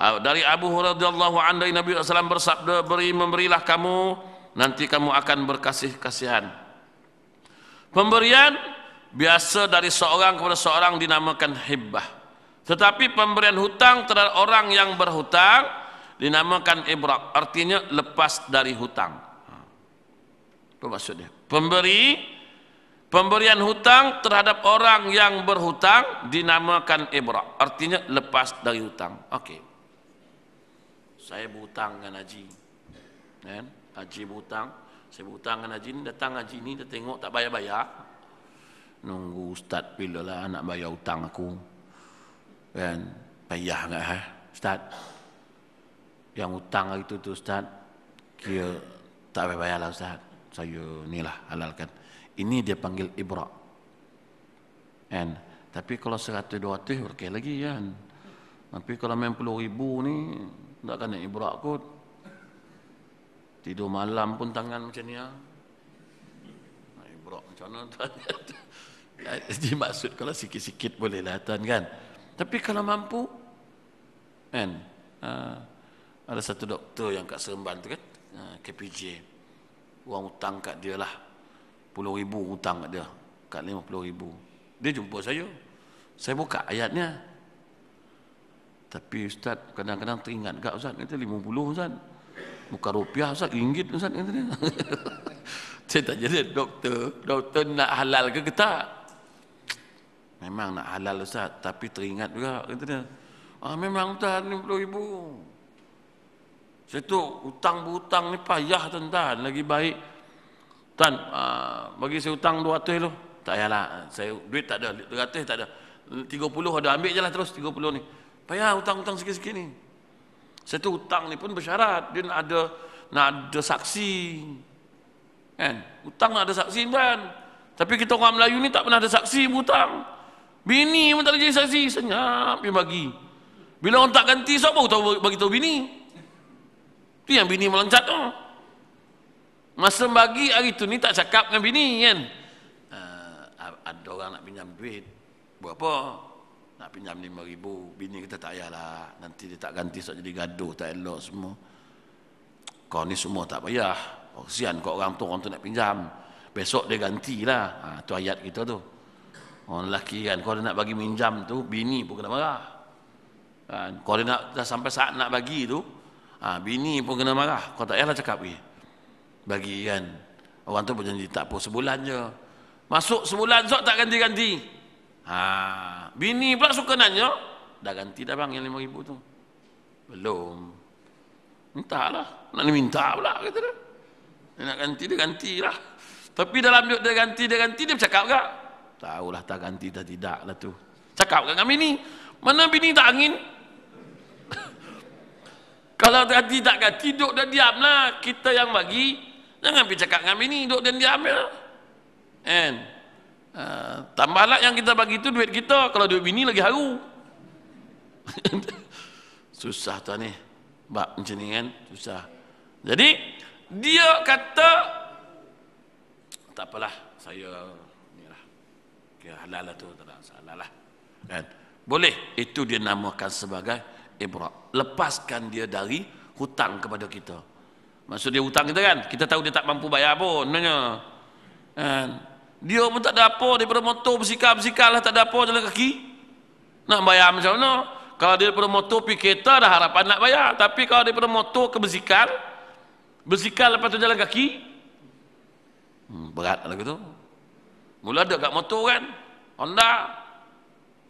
Ah, dari Abu Hurairah radhiyallahu anhu Nabi SAW bersabda, beri memberilah kamu, nanti kamu akan berkasih-kasihan. Pemberian biasa dari seorang kepada seorang dinamakan hibah. Tetapi pemberian hutang terhadap orang yang berhutang dinamakan ibrak, artinya lepas dari hutang. Apa maksudnya? Pemberi pemberian hutang terhadap orang yang berhutang dinamakan ibrak, artinya lepas dari hutang. Okey. Saya berhutang dengan Haji. Kan? Haji berhutang. Saya berhutang dengan Haji ni, datang Haji ni, dia tengok tak bayar-bayar. Nunggu Ustaz bila lah nak bayar hutang aku kan payah enggak ha ustaz yang hutang itu tu ustaz kira tak payah bayar lah ustaz saya inilah halalkan ini dia panggil ibra kan tapi kalau 100 200 okey lagi kan tapi kalau main puluh ribu ni tak kena ibra kot tidur malam pun tangan macam ni ah ha? ibra macam mana tuan *laughs* jadi maksud kalau sikit-sikit boleh lah tuan kan tapi kalau mampu, kan? Ha, ada satu doktor yang kat Seremban tu kan, ha, KPJ. Uang hutang kat dia lah. Puluh ribu hutang kat dia. Kat lima puluh ribu. Dia jumpa saya. Saya buka ayatnya. Tapi Ustaz kadang-kadang teringat kat Ustaz. Kata lima puluh Ustaz. Bukan rupiah Ustaz, ringgit Ustaz. Kata dia. saya *laughs* tak jadi doktor. Doktor nak halal ke ke tak? Memang nak halal Ustaz, tapi teringat juga kata dia. Ah memang Ustaz ni puluh ribu. Situ hutang berhutang ni payah tuan lagi baik. Tuan, ah, bagi saya hutang 200 tu. Tak payahlah, saya duit tak ada, 200 tak ada. 30 ada ambil je lah terus 30 ni. Payah hutang-hutang sikit-sikit ni. Satu hutang ni pun bersyarat dia nak ada nak ada saksi. Kan? Hutang nak ada saksi kan. Tapi kita orang Melayu ni tak pernah ada saksi berhutang. Bini pun tak boleh jadi saksi. Senyap dia bagi. Bila orang tak ganti, siapa tahu bagi tahu bini? Itu yang bini melancat tu. Oh. Masa bagi hari tu ni tak cakap dengan bini kan. Uh, ada orang nak pinjam duit. buat apa Nak pinjam lima ribu. Bini kita tak payahlah. Nanti dia tak ganti sok jadi gaduh tak elok semua. Kau ni semua tak payah. Oh, sian kau orang tu orang tu nak pinjam. Besok dia gantilah. Ha, tu ayat kita tu. Orang lelaki kan, kalau nak bagi minjam tu, bini pun kena marah. Ha, kan, kalau dia nak, dah sampai saat nak bagi tu, ha, bini pun kena marah. Kau tak payahlah cakap ni, Bagi kan. Orang tu berjanji tak apa, sebulan je. Masuk sebulan, sok tak ganti-ganti. Ha, bini pula suka nanya, dah ganti dah bang yang lima ribu tu. Belum. Minta lah, nak minta pula kata dia. Dia nak ganti, dia gantilah. Tapi dalam dia ganti, dia ganti, dia bercakap ke? Tahulah tak ganti dah tidak lah tu. Cakap kat kami ni. Mana bini tak angin? *laughs* Kalau tak ganti tak ganti, duduk dan diam lah. Kita yang bagi, jangan pergi cakap dengan bini, duduk dan diam ya. kan? ah, lah. And, uh, tambahlah yang kita bagi tu duit kita. Kalau duit bini lagi haru. *laughs* susah tuan ni. Bab macam ni kan, susah. Jadi, dia kata, tak apalah, saya Okay, halal itu lah adalah salah lah. Kan? Boleh. Itu dia namakan sebagai Ibrah. Lepaskan dia dari hutang kepada kita. Maksud dia hutang kita kan? Kita tahu dia tak mampu bayar pun. Nanya. Kan? Dia pun tak ada apa daripada motor bersikal-bersikal lah. Tak ada apa jalan kaki. Nak bayar macam mana? Kalau dia daripada motor pergi kereta dah harapan nak bayar. Tapi kalau daripada motor ke bersikal. Bersikal lepas tu jalan kaki. Hmm, berat lah gitu. Mula ada kat motor kan? Honda.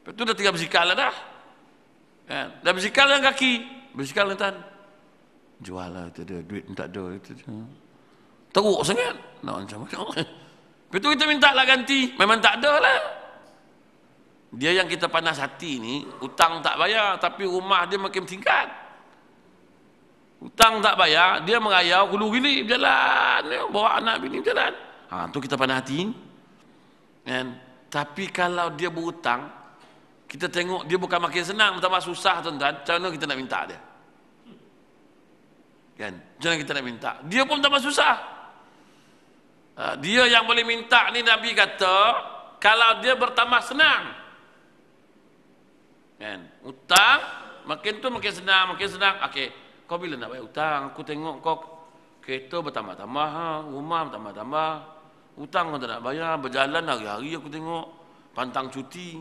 Lepas tu dah tiga bersikal lah dah. Kan? Dah bersikal dengan kaki. Bersikal dengan tan. Jual lah itu dia. Duit tak ada. Itu dia. Teruk sangat. Nak macam mana. *laughs* Lepas tu kita minta lah ganti. Memang tak ada lah. Dia yang kita panas hati ni, utang tak bayar tapi rumah dia makin tingkat. Utang tak bayar, dia merayau hulu gini berjalan, ya, bawa anak bini berjalan. Ha, kita panas hati ni. And, tapi kalau dia berhutang, kita tengok dia bukan makin senang, tambah susah tuan-tuan, macam mana kita nak minta dia? Kan? Macam mana kita nak minta? Dia pun tambah susah. Ha, dia yang boleh minta ni Nabi kata, kalau dia bertambah senang. Kan? Hutang, makin tu makin senang, makin senang. Okey, kau bila nak bayar hutang, aku tengok kau kereta bertambah-tambah, ha? rumah bertambah-tambah. Hutang tak nak bayar, berjalan hari-hari aku tengok pantang cuti.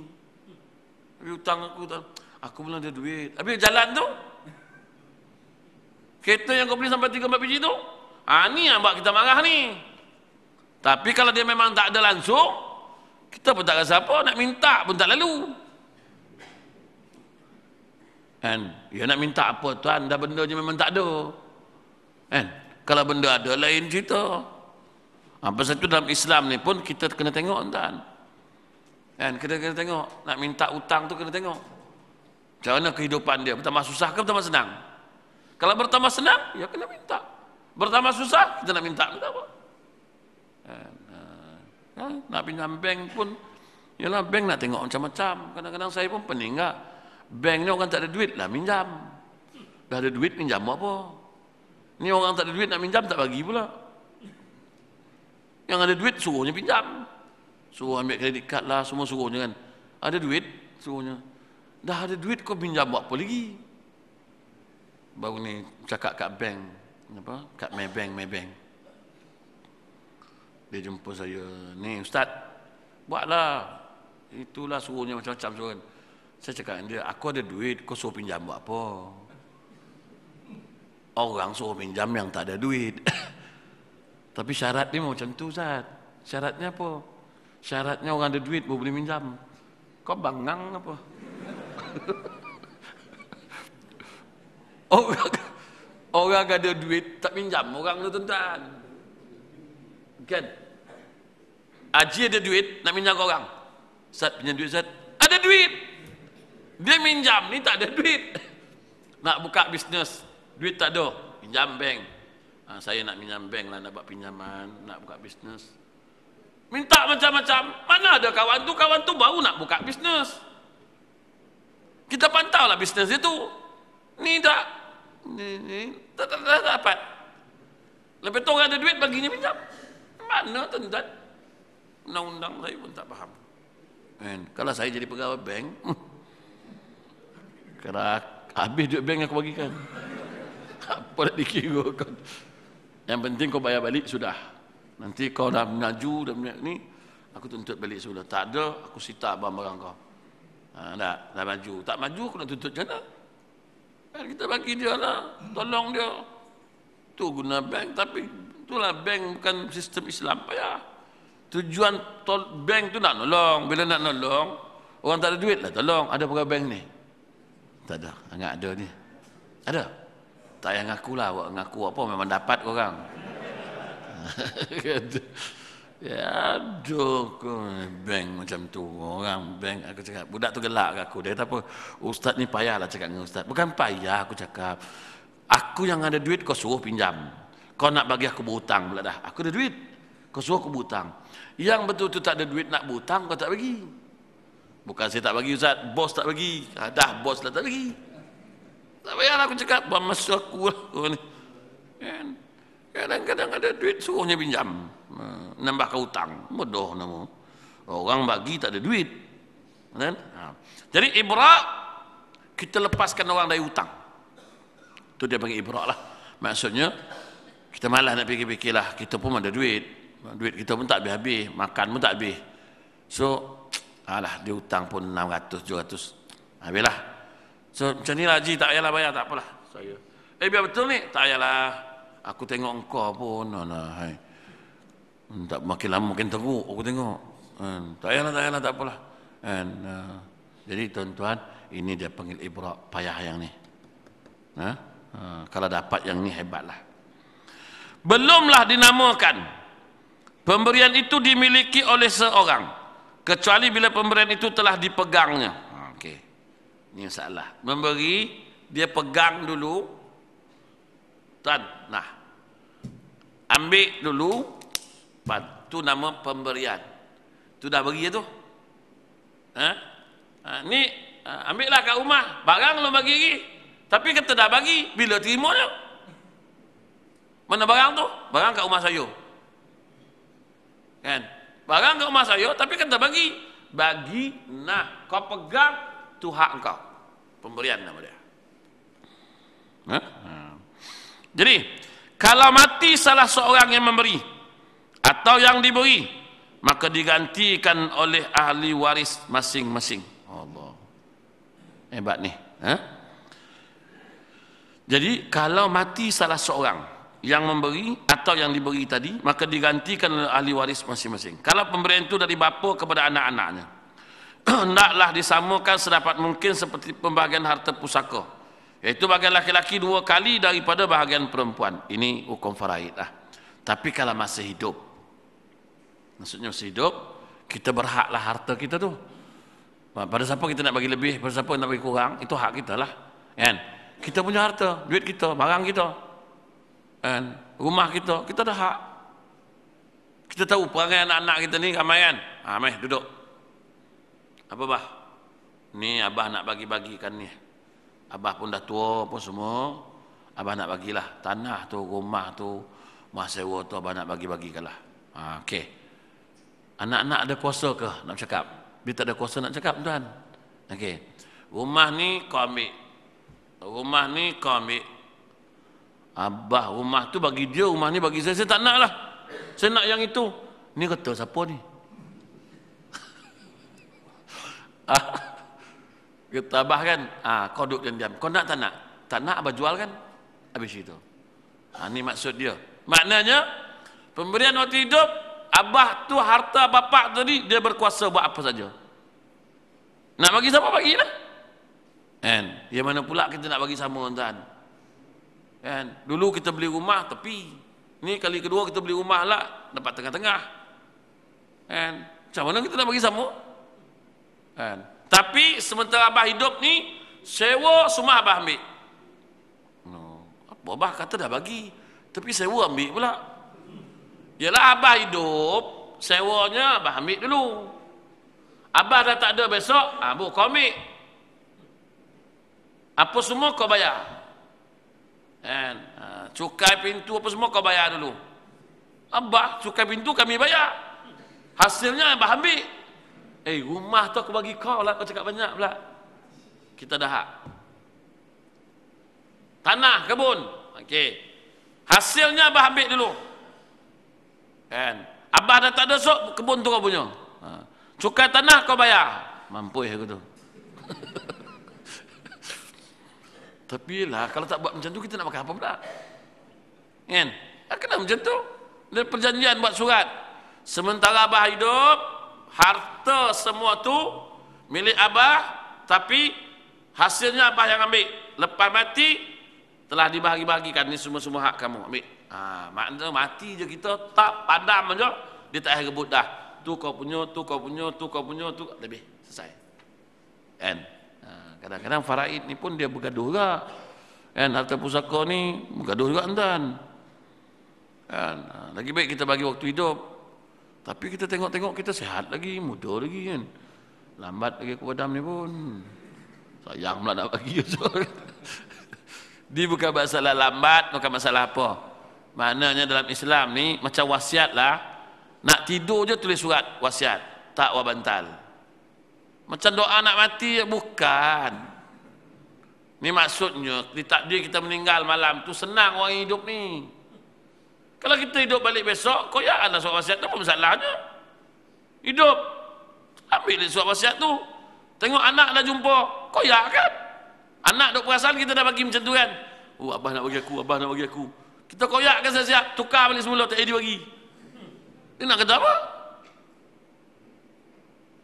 Tapi hutang aku tak aku belum ada duit. Tapi jalan tu kereta yang kau beli sampai tiga 4 biji tu, ha ni yang buat kita marah ni. Tapi kalau dia memang tak ada langsung, kita pun tak rasa apa, nak minta pun tak lalu. Kan? Ya nak minta apa tuan, dah benda je memang tak ada. Kan? Kalau benda ada lain cerita. Ha, pasal itu dalam Islam ni pun kita kena tengok tuan. Kan? Kita kena tengok. Nak minta hutang tu kena tengok. Macam mana kehidupan dia? Pertama susah ke pertama senang? Kalau pertama senang, ya kena minta. Pertama susah, kita nak minta. Minta apa? Kan, ha. ha, nak pinjam bank pun, ialah bank nak tengok macam-macam. Kadang-kadang saya pun pening tak? Ah. Bank ni orang tak ada duit lah, minjam. Dah ada duit, minjam apa? Ni orang tak ada duit nak minjam, tak bagi pula. Yang ada duit suruhnya pinjam. Suruh ambil kredit kad lah semua suruhnya kan. Ada duit suruhnya. Dah ada duit kau pinjam buat apa lagi? Baru ni cakap kat bank. Apa? Kat Maybank, Maybank. Dia jumpa saya. Ni ustaz, buatlah. Itulah suruhnya macam-macam suruh kan. Saya cakap dia, aku ada duit, kau suruh pinjam buat apa? Orang suruh pinjam yang tak ada duit. *laughs* Tapi syarat syaratnya macam tu Ustaz. Syaratnya apa? Syaratnya orang ada duit boleh minjam. Kau bangang apa? *laughs* orang orang ada duit tak minjam orang tu tuan-tuan. Kan? Haji ada duit nak minjam orang. Ustaz punya duit Ustaz. Ada duit. Dia minjam ni tak ada duit. *laughs* Nak buka bisnes, duit tak ada. Minjam bank. Ha, saya nak pinjam bank lah, nak buat pinjaman, nak buka bisnes. Minta macam-macam. Mana ada kawan tu, kawan tu baru nak buka bisnes. Kita pantau lah bisnes itu. Ni tak, ni, ni, tak, tak, tak, dapat. Lepas tu orang ada duit, baginya pinjam. Mana tuan-tuan? Undang-undang saya pun tak faham. And, kalau saya jadi pegawai bank, *laughs* kerak, habis duit bank yang aku bagikan. *laughs* Apa nak dikira kau? Yang penting kau bayar balik sudah. Nanti kau dah menaju dah menaju ni aku tuntut balik sudah. Tak ada aku sita barang-barang kau. Ha, tak, dah maju. Tak maju aku nak tuntut jana? mana? Kan kita bagi dia lah. Tolong dia. Tu guna bank tapi itulah bank bukan sistem Islam. Ya. Tujuan tol, bank tu nak nolong. Bila nak nolong, orang tak ada duit lah. Tolong ada pegawai bank ni. Tak ada. Enggak ada ni. Ada tak payah lah, awak ngaku apa memang dapat orang. *laughs* ya aduh bank macam tu orang bank aku cakap budak tu gelak ke aku dia kata apa ustaz ni payahlah cakap dengan ustaz bukan payah aku cakap aku yang ada duit kau suruh pinjam kau nak bagi aku berhutang pula dah aku ada duit kau suruh aku berhutang yang betul tu tak ada duit nak berhutang kau tak bagi bukan saya tak bagi ustaz bos tak bagi ah, dah bos lah tak bagi tak kan payah aku cakap buat masa aku lah. Kan? Kadang-kadang ada duit suruhnya pinjam. Eh, nambah ke hutang. Bodoh nama. Orang bagi tak ada duit. Kan? Ha. Jadi Ibra kita lepaskan orang dari hutang. Itu dia panggil Ibra lah. Maksudnya kita malah nak fikir-fikir lah. Kita pun ada duit. Duit kita pun tak habis-habis. Makan pun tak habis. So, *tsk* alah dia hutang pun 600, 700. Habislah. So, macam ni lah Haji, tak payahlah bayar, tak apalah. Saya. Eh, biar betul ni? Tak payahlah. Aku tengok engkau pun. Alah, hai. Hmm, tak, makin lama makin teruk aku tengok. And, hmm, tak payahlah, tak payahlah, tak apalah. And, uh, jadi tuan-tuan, ini dia panggil ibrak payah yang ni. Ha? Ha, kalau dapat yang ni hebatlah. Belumlah dinamakan. Pemberian itu dimiliki oleh seorang. Kecuali bila pemberian itu telah dipegangnya. Ini salah. Memberi, dia pegang dulu. Tuan, nah. Ambil dulu. Tuan, tu nama pemberian. Tu dah bagi tu. Ha? ha ni, ha, ambil lah kat rumah. Barang lu bagi lagi. Tapi kata dah bagi, bila terima je. Mana barang tu? Barang kat rumah saya. Kan? Barang kat rumah saya, tapi kata bagi. Bagi, nah. Kau pegang, tu hak kau pemberian nama dia. Ha? Ha. Jadi kalau mati salah seorang yang memberi atau yang diberi maka digantikan oleh ahli waris masing-masing. Allah. Hebat ni. Ha? Jadi kalau mati salah seorang yang memberi atau yang diberi tadi maka digantikan oleh ahli waris masing-masing. Kalau pemberian itu dari bapa kepada anak-anaknya hendaklah *clears throat* disamakan sedapat mungkin seperti pembahagian harta pusaka iaitu bagi laki-laki dua kali daripada bahagian perempuan ini hukum faraid lah tapi kalau masih hidup maksudnya masih hidup kita berhaklah harta kita tu pada siapa kita nak bagi lebih pada siapa nak bagi kurang itu hak kita lah kan kita punya harta duit kita barang kita kan rumah kita kita ada hak kita tahu perangai anak-anak kita ni ramai kan ramai ha, duduk apa bah ni abah nak bagi-bagikan ni abah pun dah tua pun semua abah nak bagilah tanah tu rumah tu rumah sewa tu abah nak bagi-bagikan ha, okay. anak-anak ada kuasa ke nak cakap dia tak ada kuasa nak cakap tuan okay. rumah ni kau ambil rumah ni kau ambil abah rumah tu bagi dia rumah ni bagi saya saya tak nak lah saya nak yang itu ni kata siapa ni *laughs* kita abah kan ah, kau duduk diam-diam kau nak tak nak tak nak abah jual kan habis itu ah, ini maksud dia maknanya pemberian waktu hidup abah tu harta bapak tadi dia berkuasa buat apa saja nak bagi siapa bagi lah kan yang mana pula kita nak bagi sama tuan kan dulu kita beli rumah tepi ni kali kedua kita beli rumah lah dapat tengah-tengah kan macam mana kita nak bagi sama Kan? Tapi sementara abah hidup ni sewa semua abah ambil. No. Apa abah kata dah bagi. Tapi sewa ambil pula. Yalah abah hidup, sewanya abah ambil dulu. Abah dah tak ada besok, ah ha, kau ambil. Apa semua kau bayar? Kan? Ha, cukai pintu apa semua kau bayar dulu. Abah cukai pintu kami bayar. Hasilnya abah ambil. Eh rumah tu aku bagi kau lah kau cakap banyak pula. Kita dah hak. Tanah kebun. okay. Hasilnya abah ambil dulu. And Abah dah tak ada sok kebun tu kau punya. Ha. Cukai tanah kau bayar. Mampu ya aku tu. *laughs* Tapi lah kalau tak buat macam tu kita nak makan apa pula? Kan? Ha, kena macam tu. Dia perjanjian buat surat. Sementara abah hidup, harta semua tu milik abah tapi hasilnya abah yang ambil lepas mati telah dibahagi-bahagikan ni semua-semua hak kamu ambil ha, makna mati je kita tak padam je dia tak akan rebut dah tu kau punya tu kau punya tu kau punya tu lebih selesai kan ha, kadang-kadang faraid ni pun dia bergaduh juga kan harta pusaka ni bergaduh juga tuan kan ha, lagi baik kita bagi waktu hidup tapi kita tengok-tengok kita sehat lagi, muda lagi kan. Lambat lagi kepadam ni pun. Sayang pula nak bagi. *laughs* Di bukan masalah lambat, bukan masalah apa. Maknanya dalam Islam ni macam wasiat lah. Nak tidur je tulis surat wasiat. Tak wabantal. Macam doa nak mati je bukan. Ni maksudnya di takdir kita meninggal malam tu senang orang hidup ni. Kalau kita hidup balik besok, koyaklah surat wasiat tu apa masalahnya? Hidup. Ambil surat wasiat tu. Tengok anak dah jumpa, koyak kan? Anak dok perasan kita dah bagi macam tu kan? Oh, abah nak bagi aku, abah nak bagi aku. Kita koyak kan siap-siap, tukar balik semula, tak jadi bagi. Ini nak kata apa?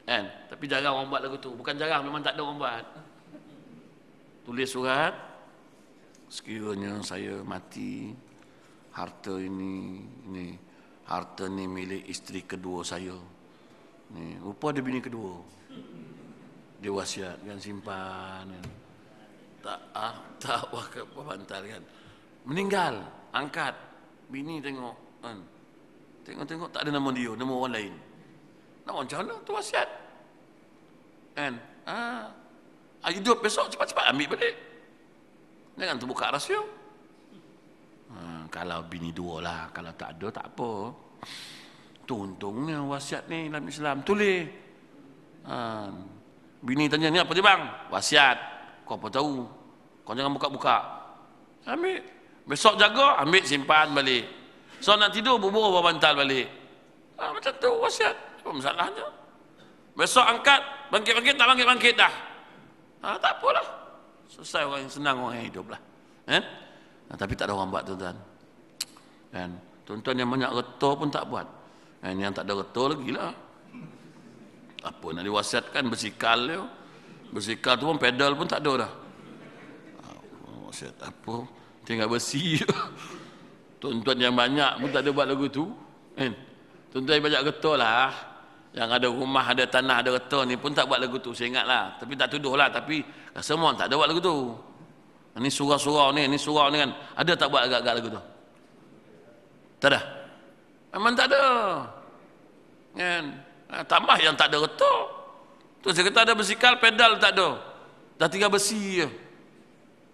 Kan? Tapi jarang orang buat lagu tu. Bukan jarang, memang tak ada orang buat. Tulis surat. Sekiranya saya mati, harta ini ini harta ni milik isteri kedua saya ni rupa ada bini kedua dia wasiat kan simpan kan. tak ah, tak *laughs* wakaf apa bantal kan meninggal angkat bini tengok kan tengok-tengok tak ada nama dia nama orang lain nak orang jalan tu wasiat kan ah, ah hidup besok cepat-cepat ambil balik jangan terbuka rahsia kalau bini dua lah kalau tak ada tak apa Tuntungnya wasiat ni dalam Islam tulis ha. bini tanya ni apa dia bang wasiat kau apa tahu kau jangan buka-buka ambil besok jaga ambil simpan balik so nak tidur bubur bawa bantal balik ha, macam tu wasiat apa masalahnya besok angkat bangkit-bangkit tak bangkit-bangkit dah ha, tak apalah selesai orang yang senang orang yang hidup lah eh? Nah, ha, tapi tak ada orang buat tuan-tuan Kan? Tuan-tuan yang banyak reta pun tak buat. Kan? Yang tak ada reta lagi lah. Apa nak diwasiatkan bersikal dia. Bersikal tu pun pedal pun tak ada dah. Wasiat apa? Tinggal besi *laughs* je. Tuan-tuan yang banyak pun tak ada buat lagu tu. Kan? Tuan-tuan yang banyak reta lah. Yang ada rumah, ada tanah, ada reta ni pun tak buat lagu tu. Saya ingat lah. Tapi tak tuduh lah. Tapi semua tak ada buat lagu tu. Ini surau-surau ni. Ini surau ni kan. Ada tak buat agak-agak lagu tu? Tak ada. Memang tak ada. Kan? Ah, tambah yang tak ada retak. Tu saya kata ada bersikal pedal tak ada. Dah tinggal besi je.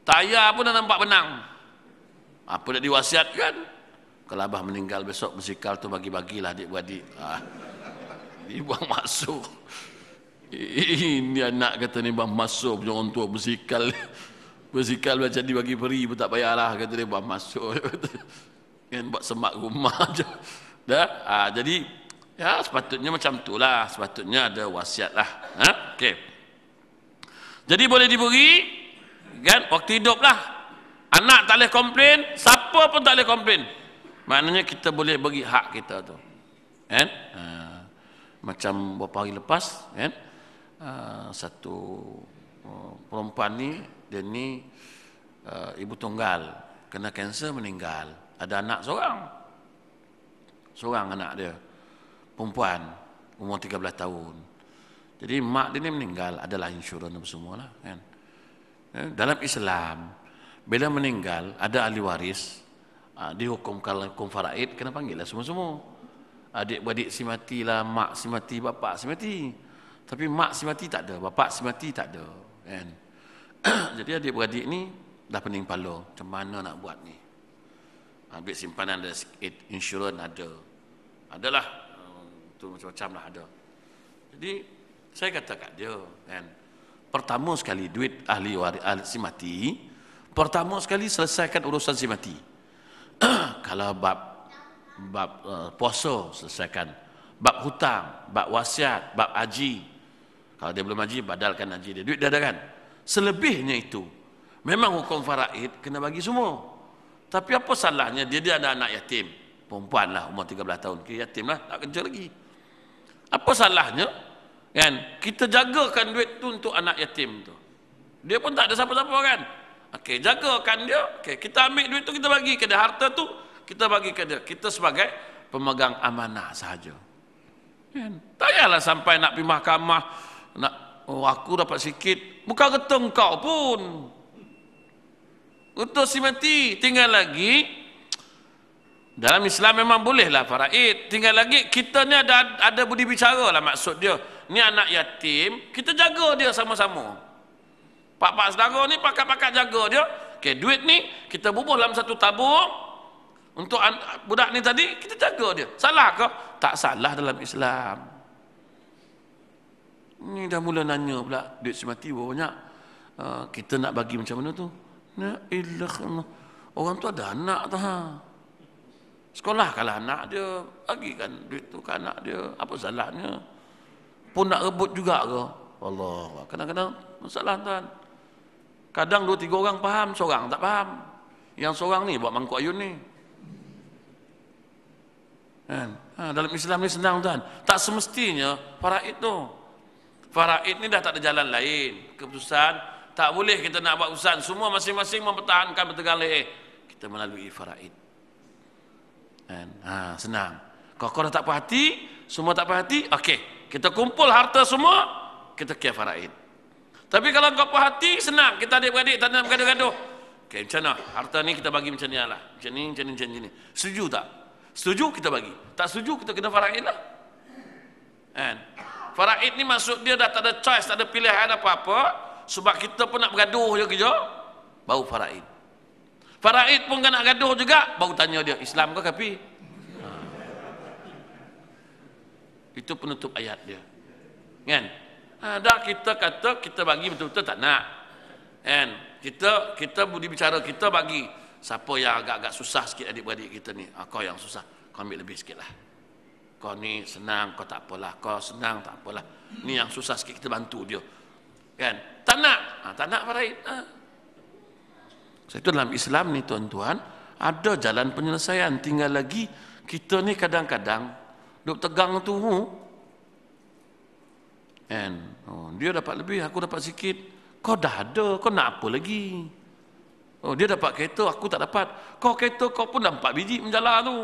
Tayar pun dah nampak benang. Apa nak diwasiatkan? Kalau abah meninggal besok bersikal tu bagi-bagilah adik-beradik. Ah. *laughs* Ini buang masuk. Ini anak kata ni bang masuk punya orang tua basikal. Basikal macam dibagi peri pun tak payahlah kata dia bang masuk. *laughs* kan buat semak rumah aja *laughs* Dah? Ha, jadi, ya sepatutnya macam itulah. Sepatutnya ada wasiat lah. Ha? Okay. Jadi boleh diberi, kan? Waktu hidup lah. Anak tak boleh komplain, siapa pun tak boleh komplain. Maknanya kita boleh bagi hak kita tu. Kan? Ha, macam beberapa hari lepas, kan? Ha, satu uh, perempuan ni, dia ni uh, ibu tunggal kena kanser meninggal ada anak seorang seorang anak dia perempuan umur 13 tahun jadi mak dia ni meninggal adalah insurans semua lah. kan ya, dalam Islam bila meninggal ada ahli waris ah, dihukumkan hukum faraid kena panggil lah semua-semua adik-beradik si mati lah mak si mati bapak si mati tapi mak si mati tak ada bapak si mati tak ada kan *clears throat* jadi adik-beradik ni dah pening palo. macam mana nak buat ni Ambil simpanan ada sikit, insurans ada. Adalah itu um, macam-macam lah ada. Jadi saya kata kat dia kan pertama sekali duit ahli waris ahli si mati pertama sekali selesaikan urusan si mati. *clears throat* Kalau bab bab uh, puasa selesaikan bab hutang, bab wasiat, bab haji. Kalau dia belum haji, badalkan haji dia. Duit dia ada kan? Selebihnya itu. Memang hukum faraid kena bagi semua. Tapi apa salahnya dia dia ada anak yatim. Perempuan lah umur 13 tahun. Kira yatim lah. Tak kerja lagi. Apa salahnya? Kan? Kita jagakan duit tu untuk anak yatim tu. Dia pun tak ada siapa-siapa kan? Okey, jagakan dia. Okey, kita ambil duit tu kita bagi ke dia. Harta tu kita bagi ke dia. Kita sebagai pemegang amanah sahaja. Kan? Tak payahlah sampai nak pergi mahkamah. Nak, oh aku dapat sikit. Bukan kata kau pun. Untuk si mati tinggal lagi dalam Islam memang bolehlah faraid. Tinggal lagi kita ni ada ada budi bicara lah maksud dia. Ni anak yatim, kita jaga dia sama-sama. Pak-pak saudara ni pakak-pakak jaga dia. Okey, duit ni kita bubuh dalam satu tabung untuk budak ni tadi kita jaga dia. Salah ke? Tak salah dalam Islam. Ni dah mula nanya pula duit semati banyak. Uh, kita nak bagi macam mana tu? Ya illah Orang tu ada anak tu ha. kalau anak dia kan duit tu ke anak dia Apa salahnya Pun nak rebut juga ke Allah Kadang-kadang masalah tuan Kadang dua tiga orang faham Seorang tak faham Yang seorang ni buat mangkuk ayun ni kan? ha, Dalam Islam ni senang tuan Tak semestinya faraid tu Faraid ni dah tak ada jalan lain Keputusan tak boleh kita nak buat usan Semua masing-masing mempertahankan bertegang leher Kita melalui faraid Dan, ha, Senang Kalau kau dah tak perhati Semua tak perhati Okey Kita kumpul harta semua Kita kira faraid Tapi kalau kau perhati Senang Kita adik-beradik Tak nak bergaduh-gaduh Okey macam mana Harta ni kita bagi macam ni lah Macam ni macam ni macam ni Setuju tak Setuju kita bagi Tak setuju kita kena faraid lah Kan Faraid ni maksud dia dah tak ada choice, tak ada pilihan apa-apa sebab kita pun nak bergaduh je kerja baru faraid faraid pun kena gaduh juga baru tanya dia Islam ke kapi ha. itu penutup ayat dia kan ha, dah kita kata kita bagi betul-betul tak nak kan kita kita budi bicara kita bagi siapa yang agak-agak susah sikit adik-beradik kita ni ha, kau yang susah kau ambil lebih sikit lah kau ni senang kau tak apalah kau senang tak apalah ni yang susah sikit kita bantu dia kan tak nak. Ha, tak nak faraid. Ha. Ah. Sebab itu dalam Islam ni tuan-tuan, ada jalan penyelesaian. Tinggal lagi, kita ni kadang-kadang, duduk tegang tu, And, oh, dia dapat lebih, aku dapat sikit. Kau dah ada, kau nak apa lagi? Oh, dia dapat kereta, aku tak dapat. Kau kereta, kau pun dah empat biji menjala tu.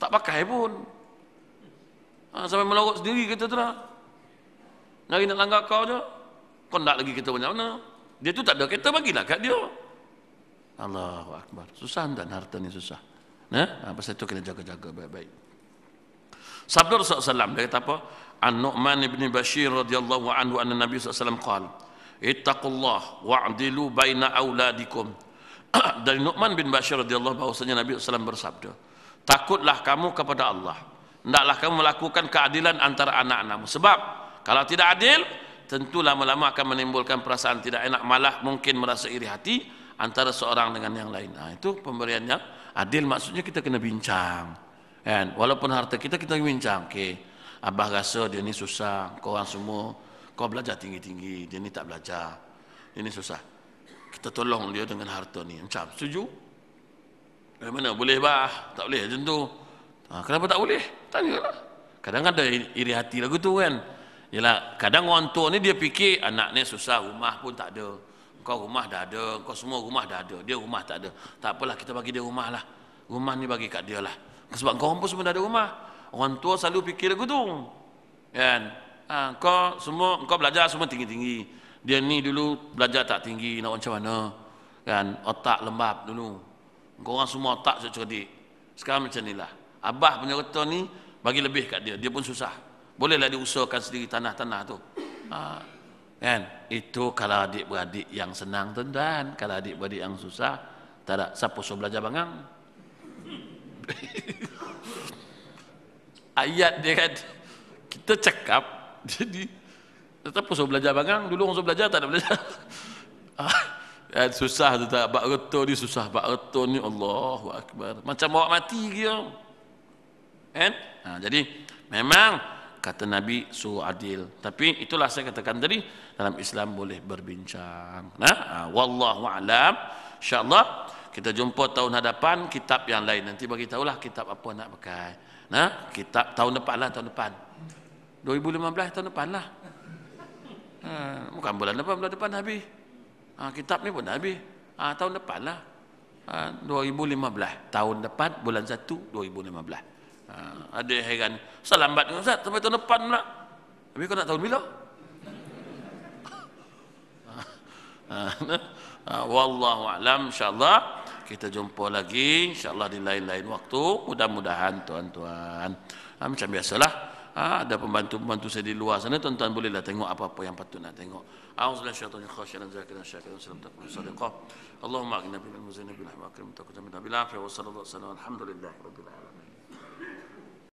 Tak pakai pun. Ha, sampai melorot sendiri kereta tu lah. Nari nak langgar kau je. Kau nak lagi kita banyak mana? Dia tu tak ada kereta bagilah kat dia. Allahu Akbar. Susah dan harta ni susah. Nah, eh? ha? ha, pasal itu kena jaga-jaga baik-baik. Sabda Rasulullah SAW, dia kata apa? An-Nu'man ibn Bashir radhiyallahu anhu anna Nabi SAW qal Ittaqullah wa'adilu baina awladikum *clears throat* Dari Nu'man bin Bashir radhiyallahu anhu bahawasanya Nabi SAW bersabda Takutlah kamu kepada Allah Tidaklah kamu melakukan keadilan antara anak-anakmu Sebab kalau tidak adil tentu lama-lama akan menimbulkan perasaan tidak enak malah mungkin merasa iri hati antara seorang dengan yang lain nah, itu pemberiannya adil maksudnya kita kena bincang kan walaupun harta kita kita bincang okey abah rasa dia ni susah kau orang semua kau belajar tinggi-tinggi dia ni tak belajar dia ni susah kita tolong dia dengan harta ni macam setuju eh, mana boleh bah tak boleh Tentu. ha, ah, kenapa tak boleh tanyalah kadang-kadang ada iri hati lagu tu kan Yalah, kadang orang tua ni dia fikir anak ni susah rumah pun tak ada. Kau rumah dah ada, kau semua rumah dah ada. Dia rumah tak ada. Tak apalah kita bagi dia rumah lah. Rumah ni bagi kat dia lah. Sebab kau pun semua dah ada rumah. Orang tua selalu fikir lagu tu. Kan? Ha, kau semua kau belajar semua tinggi-tinggi. Dia ni dulu belajar tak tinggi nak macam mana? Kan? Otak lembab dulu. Kau orang semua otak cerdik. Sekarang macam inilah. Abah punya reta ni bagi lebih kat dia. Dia pun susah bolehlah diusahakan sendiri tanah-tanah tu. Ha, kan? Itu kalau adik-beradik yang senang tuan-tuan, kalau adik-beradik yang susah, tak ada siapa suruh belajar bangang. *laughs* Ayat dia kan kita cakap *laughs* jadi tetap suruh belajar bangang dulu orang suruh belajar tak ada belajar. *laughs* Ah, kan? susah tu tak bak reto ni susah bak reto ni Allahu akbar. Macam bawa mati dia. Kan? Ha, jadi memang kata Nabi suruh adil. Tapi itulah saya katakan tadi dalam Islam boleh berbincang. Nah, ha, wallahu alam. Insya-Allah kita jumpa tahun hadapan kitab yang lain nanti bagi tahulah kitab apa nak pakai. Nah, kitab tahun depanlah tahun depan. 2015 tahun depanlah. Hmm, ha, bukan bulan depan bulan depan habis. Ha, kitab ni pun habis. Ha, tahun depanlah. Ha, 2015 tahun depan bulan 1 2015. Ha, ada yang heran. Ustaz lambat dengan Ustaz. Sampai tahun depan pula. Tapi kau nak tahu bila? *laughs* Ha, ha, ha, Wallahu alam insyaAllah. Kita jumpa lagi insyaAllah di lain-lain waktu. Mudah-mudahan tuan-tuan. Ha, macam biasalah. Ha, ada pembantu-pembantu saya di luar sana tuan-tuan bolehlah tengok apa-apa yang patut nak tengok. Auzubillahi minasyaitonir rajim. Khashiyatan zakiran syakiran salam takun sadaqah. Allahumma inna bil muzinna bil hamakir mutaqaddim bil afi wa sallallahu alaihi wa sallam. Alhamdulillahirabbil alamin.